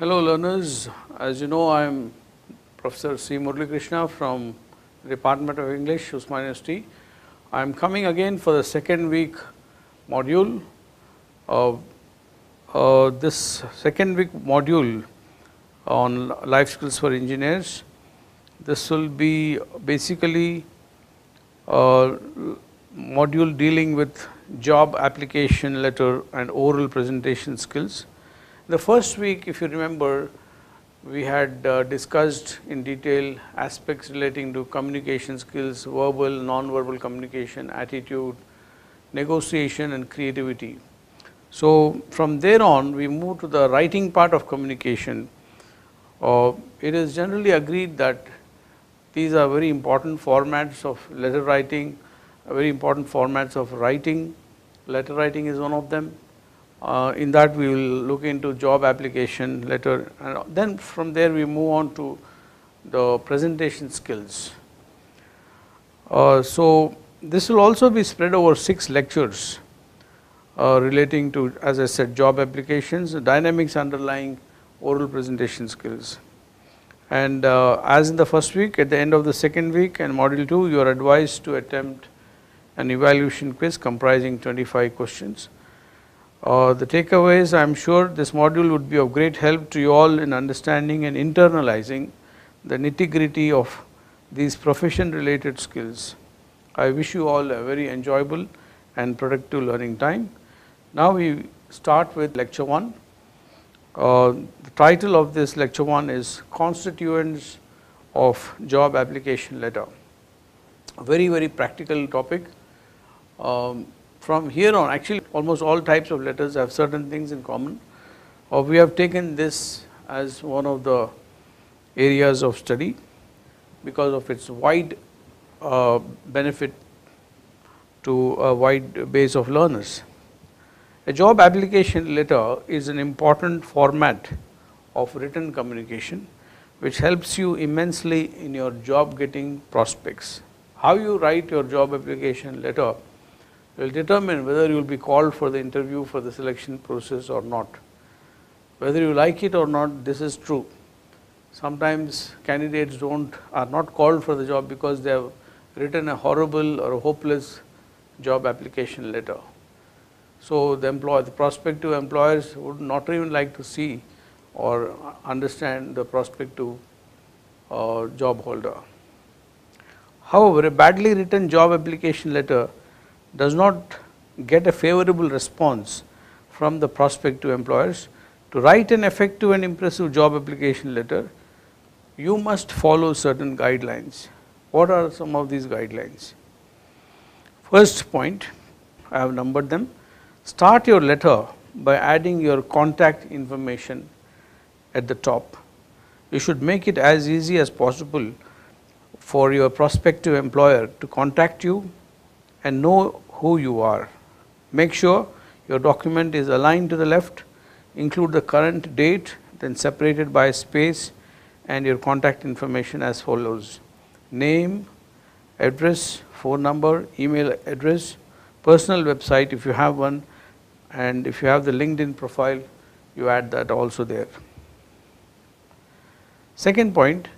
Hello learners, as you know I am Professor C. Murli Krishna from Department of English, Usman University. I am coming again for the second week module. Uh, uh, this second week module on life skills for engineers, this will be basically a uh, module dealing with job application letter and oral presentation skills. The first week, if you remember, we had uh, discussed in detail aspects relating to communication skills, verbal, non-verbal communication, attitude, negotiation and creativity. So, from there on we move to the writing part of communication. Uh, it is generally agreed that these are very important formats of letter writing, very important formats of writing, letter writing is one of them. Uh, in that we will look into job application letter and then from there we move on to the presentation skills. Uh, so this will also be spread over six lectures uh, relating to as I said job applications, dynamics underlying oral presentation skills. And uh, as in the first week at the end of the second week and module 2 you are advised to attempt an evaluation quiz comprising 25 questions uh, the takeaways, I am sure this module would be of great help to you all in understanding and internalizing the nitty-gritty of these profession related skills. I wish you all a very enjoyable and productive learning time. Now we start with lecture 1. Uh, the title of this lecture 1 is Constituents of Job Application Letter. A very very practical topic. Um, from here on actually almost all types of letters have certain things in common or we have taken this as one of the areas of study because of its wide uh, benefit to a wide base of learners. A job application letter is an important format of written communication which helps you immensely in your job getting prospects. How you write your job application letter will determine whether you will be called for the interview for the selection process or not. Whether you like it or not, this is true. Sometimes candidates don't are not called for the job because they have written a horrible or a hopeless job application letter. So the employer, the prospective employers would not even like to see or understand the prospective uh, job holder. However, a badly written job application letter does not get a favorable response from the prospective employers, to write an effective and impressive job application letter, you must follow certain guidelines. What are some of these guidelines? First point, I have numbered them. Start your letter by adding your contact information at the top. You should make it as easy as possible for your prospective employer to contact you and know who you are. Make sure your document is aligned to the left, include the current date, then separated by space and your contact information as follows. Name, address, phone number, email address, personal website if you have one and if you have the LinkedIn profile you add that also there. Second point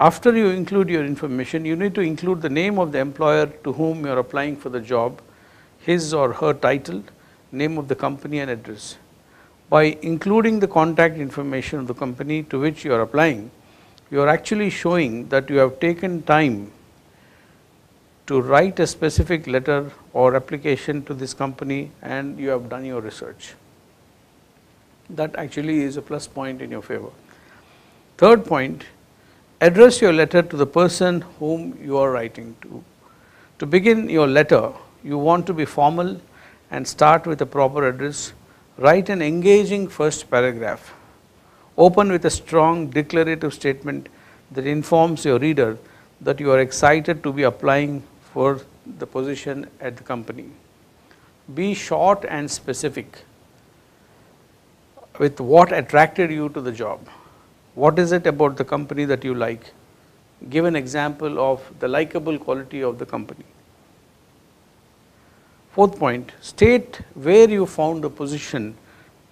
after you include your information, you need to include the name of the employer to whom you are applying for the job, his or her title, name of the company and address. By including the contact information of the company to which you are applying, you are actually showing that you have taken time to write a specific letter or application to this company and you have done your research. That actually is a plus point in your favor. Third point address your letter to the person whom you are writing to. To begin your letter, you want to be formal and start with a proper address. Write an engaging first paragraph. Open with a strong declarative statement that informs your reader that you are excited to be applying for the position at the company. Be short and specific with what attracted you to the job. What is it about the company that you like? Give an example of the likable quality of the company. Fourth point, state where you found the position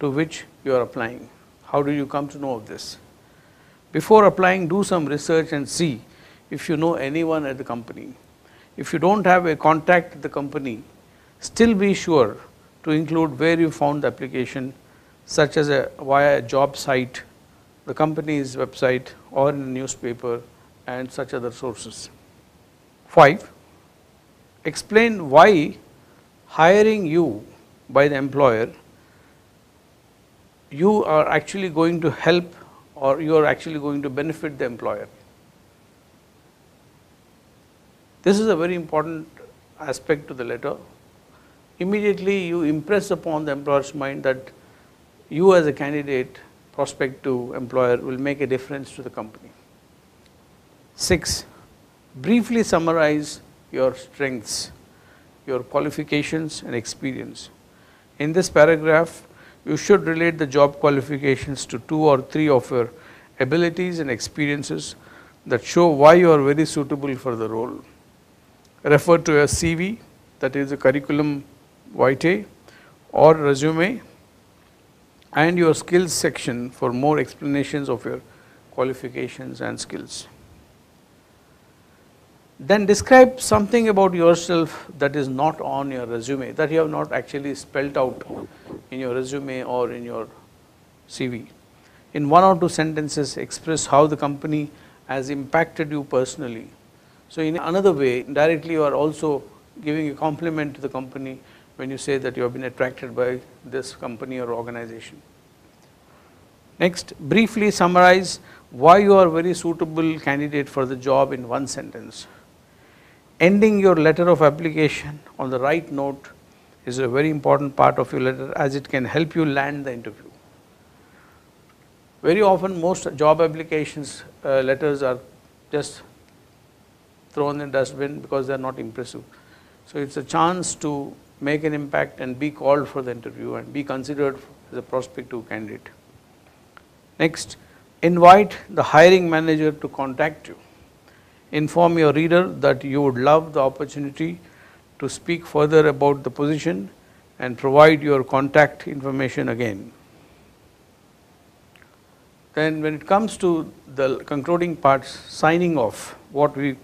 to which you are applying. How do you come to know of this? Before applying, do some research and see if you know anyone at the company. If you don't have a contact at the company, still be sure to include where you found the application such as a, via a job site the company's website or in the newspaper and such other sources. 5. Explain why hiring you by the employer, you are actually going to help or you are actually going to benefit the employer. This is a very important aspect to the letter. Immediately you impress upon the employer's mind that you as a candidate prospect to employer will make a difference to the company. Six, briefly summarize your strengths, your qualifications and experience. In this paragraph, you should relate the job qualifications to two or three of your abilities and experiences that show why you are very suitable for the role. Refer to your CV, that is a curriculum vitae or resume and your skills section for more explanations of your qualifications and skills. Then describe something about yourself that is not on your resume, that you have not actually spelled out in your resume or in your CV. In one or two sentences, express how the company has impacted you personally. So, in another way, directly you are also giving a compliment to the company when you say that you have been attracted by this company or organization. Next, briefly summarize why you are a very suitable candidate for the job in one sentence. Ending your letter of application on the right note is a very important part of your letter as it can help you land the interview. Very often most job applications uh, letters are just thrown in dustbin because they are not impressive. So it's a chance to make an impact and be called for the interview and be considered as a prospective candidate. Next, invite the hiring manager to contact you. Inform your reader that you would love the opportunity to speak further about the position and provide your contact information again. Then when it comes to the concluding parts, signing off, what we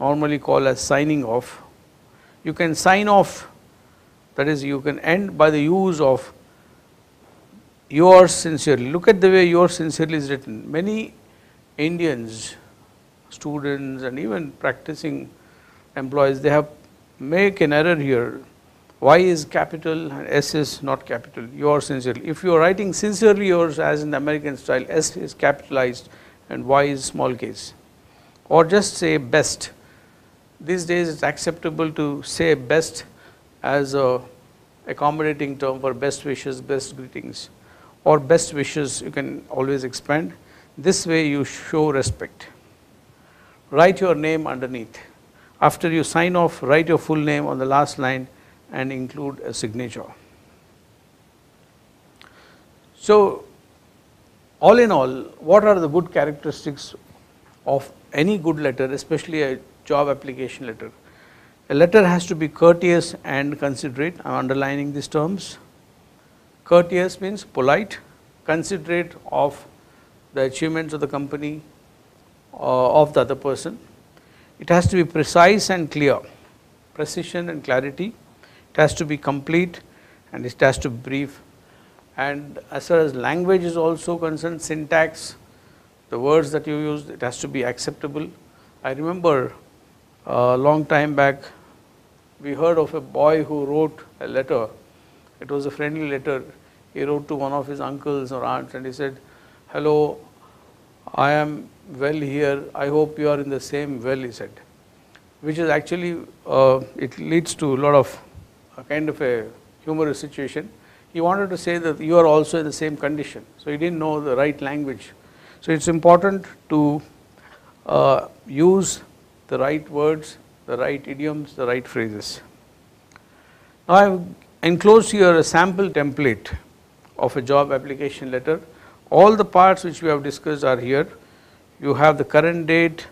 normally call as signing off, you can sign off that is, you can end by the use of yours sincerely. Look at the way yours sincerely is written. Many Indians, students, and even practicing employees, they have make an error here. Why is capital and S is not capital? Yours sincerely. If you are writing sincerely yours as in the American style, S is capitalized and Y is small case. Or just say best. These days it's acceptable to say best as a accommodating term for best wishes, best greetings, or best wishes, you can always expand. This way you show respect. Write your name underneath. After you sign off, write your full name on the last line and include a signature. So, all in all, what are the good characteristics of any good letter, especially a job application letter? A letter has to be courteous and considerate. I am underlining these terms. Courteous means polite, considerate of the achievements of the company, or uh, of the other person. It has to be precise and clear, precision and clarity. It has to be complete and it has to be brief. And as far as language is also concerned, syntax, the words that you use, it has to be acceptable. I remember a uh, long time back we heard of a boy who wrote a letter. It was a friendly letter. He wrote to one of his uncles or aunts and he said, Hello, I am well here. I hope you are in the same well, he said. Which is actually, uh, it leads to a lot of a kind of a humorous situation. He wanted to say that you are also in the same condition. So he didn't know the right language. So it's important to uh, use the right words the right idioms, the right phrases. Now I have enclosed here a sample template of a job application letter. All the parts which we have discussed are here. You have the current date,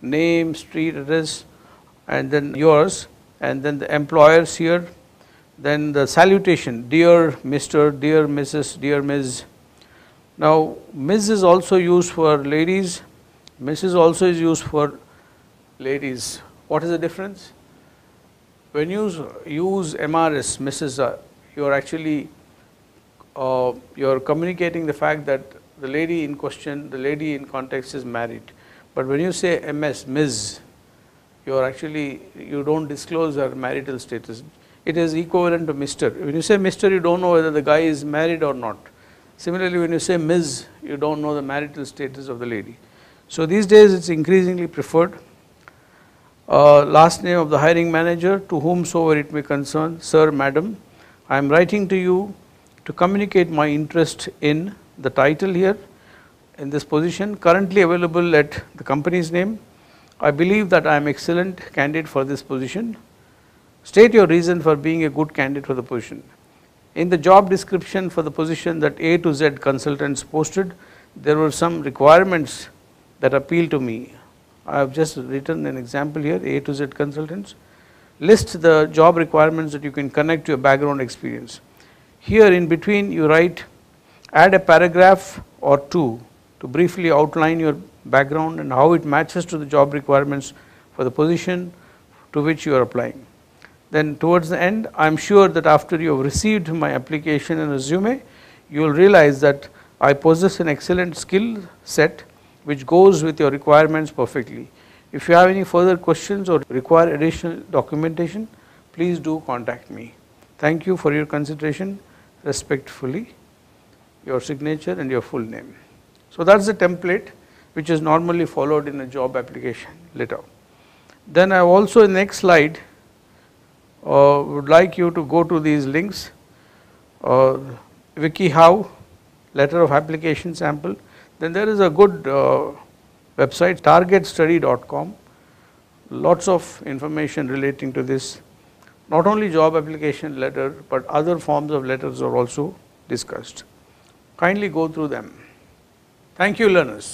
name, street address and then yours and then the employers here. Then the salutation, dear Mr, dear Mrs, dear Ms. Now Ms is also used for ladies, Mrs also is used for ladies what is the difference? When you use MRS, Mrs. Uh, you are actually uh, you are communicating the fact that the lady in question, the lady in context is married. But when you say MS, Ms., you are actually you don't disclose her marital status. It is equivalent to Mister. When you say Mister, you don't know whether the guy is married or not. Similarly, when you say Ms., you don't know the marital status of the lady. So these days, it's increasingly preferred. Uh, last name of the hiring manager to whomsoever it may concern, sir, madam, I am writing to you to communicate my interest in the title here in this position currently available at the company's name. I believe that I am excellent candidate for this position. State your reason for being a good candidate for the position. In the job description for the position that A to Z consultants posted, there were some requirements that appeal to me. I have just written an example here, A to Z consultants. List the job requirements that you can connect to your background experience. Here in between you write, add a paragraph or two to briefly outline your background and how it matches to the job requirements for the position to which you are applying. Then towards the end, I am sure that after you have received my application and resume, you will realize that I possess an excellent skill set which goes with your requirements perfectly. If you have any further questions or require additional documentation, please do contact me. Thank you for your consideration. Respectfully, your signature and your full name. So that's the template which is normally followed in a job application letter. Then I also in next slide uh, would like you to go to these links uh, WikiHow letter of application sample then there is a good uh, website targetstudy.com lots of information relating to this not only job application letter but other forms of letters are also discussed. Kindly go through them. Thank you learners.